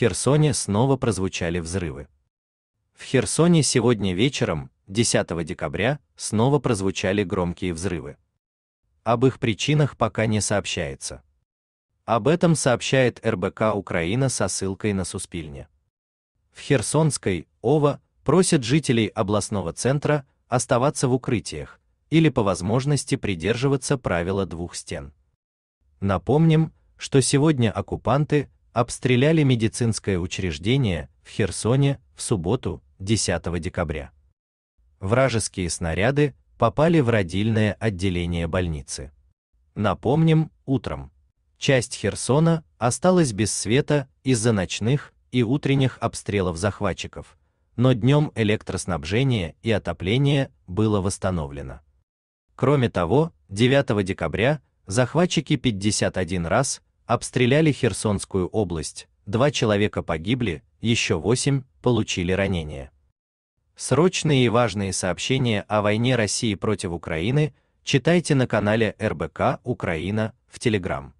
Херсоне снова прозвучали взрывы. В Херсоне сегодня вечером, 10 декабря, снова прозвучали громкие взрывы. Об их причинах пока не сообщается. Об этом сообщает РБК Украина со ссылкой на Суспильне. В Херсонской ОВА просят жителей областного центра оставаться в укрытиях или по возможности придерживаться правила двух стен. Напомним, что сегодня оккупанты обстреляли медицинское учреждение в Херсоне в субботу, 10 декабря. Вражеские снаряды попали в родильное отделение больницы. Напомним, утром часть Херсона осталась без света из-за ночных и утренних обстрелов захватчиков, но днем электроснабжение и отопление было восстановлено. Кроме того, 9 декабря захватчики 51 раз обстреляли Херсонскую область, два человека погибли, еще восемь получили ранения. Срочные и важные сообщения о войне России против Украины читайте на канале РБК Украина в Телеграм.